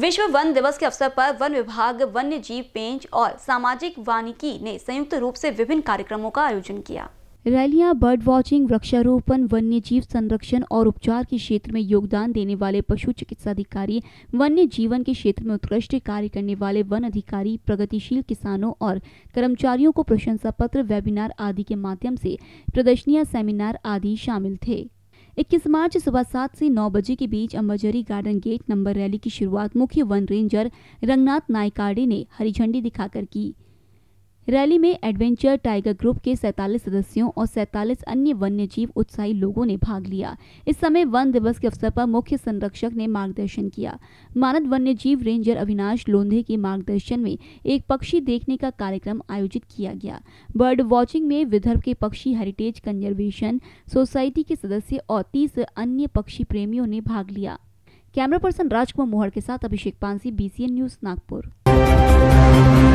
विश्व वन दिवस के अवसर पर वन विभाग वन्य जीव पेंच और सामाजिक वानिकी ने संयुक्त रूप से विभिन्न कार्यक्रमों का आयोजन किया रैलियां बर्ड वॉचिंग वृक्षारोपण वन्य जीव संरक्षण और उपचार के क्षेत्र में योगदान देने वाले पशु चिकित्सा अधिकारी वन्य जीवन के क्षेत्र में उत्कृष्ट कार्य करने वाले वन अधिकारी प्रगतिशील किसानों और कर्मचारियों को प्रशंसा पत्र वेबिनार आदि के माध्यम से प्रदर्शनियां सेमिनार आदि शामिल थे इक्कीस मार्च सुबह सात से नौ बजे के बीच Ambazari garden gate number rally की शुरुआत मुख्य वन रेंजर रंगनाथ नायकाडे ने हरी झंडी दिखाकर की रैली में एडवेंचर टाइगर ग्रुप के सैतालीस सदस्यों और सैतालीस अन्य वन्य जीव उत्साही लोगों ने भाग लिया इस समय वन दिवस के अवसर पर मुख्य संरक्षक ने मार्गदर्शन किया मानद वन्य जीव रेंजर अविनाश लोंधे के मार्गदर्शन में एक पक्षी देखने का कार्यक्रम आयोजित किया गया बर्ड वॉचिंग में विदर्भ के पक्षी हेरिटेज कंजर्वेशन सोसाइटी के सदस्य और तीस अन्य पक्षी प्रेमियों ने भाग लिया कैमरा पर्सन राजकुमार मोहर के साथ अभिषेक पांसी बीसीएन न्यूज नागपुर